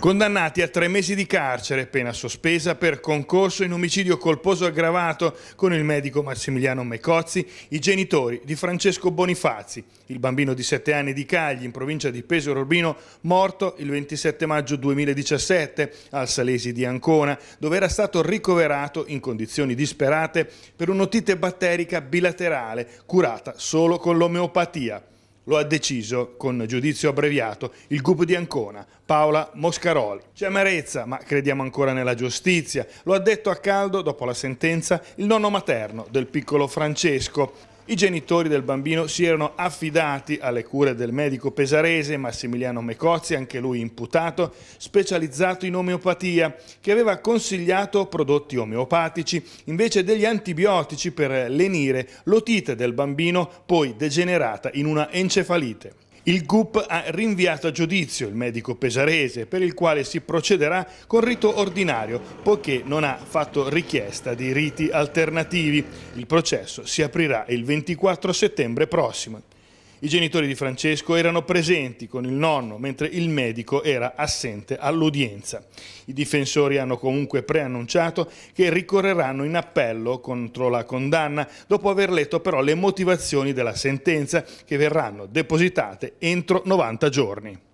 Condannati a tre mesi di carcere, pena sospesa per concorso in omicidio colposo aggravato con il medico Massimiliano Mecozzi, i genitori di Francesco Bonifazzi, il bambino di 7 anni di Cagli in provincia di Pesaro Urbino, morto il 27 maggio 2017 al Salesi di Ancona, dove era stato ricoverato in condizioni disperate per un'otite batterica bilaterale curata solo con l'omeopatia. Lo ha deciso con giudizio abbreviato il GUP di Ancona, Paola Moscaroli. C'è amarezza, ma crediamo ancora nella giustizia. Lo ha detto a caldo, dopo la sentenza, il nonno materno del piccolo Francesco. I genitori del bambino si erano affidati alle cure del medico pesarese Massimiliano Mecozzi, anche lui imputato, specializzato in omeopatia, che aveva consigliato prodotti omeopatici invece degli antibiotici per lenire l'otite del bambino, poi degenerata in una encefalite. Il GUP ha rinviato a giudizio il medico pesarese per il quale si procederà con rito ordinario poiché non ha fatto richiesta di riti alternativi. Il processo si aprirà il 24 settembre prossimo. I genitori di Francesco erano presenti con il nonno, mentre il medico era assente all'udienza. I difensori hanno comunque preannunciato che ricorreranno in appello contro la condanna, dopo aver letto però le motivazioni della sentenza che verranno depositate entro 90 giorni.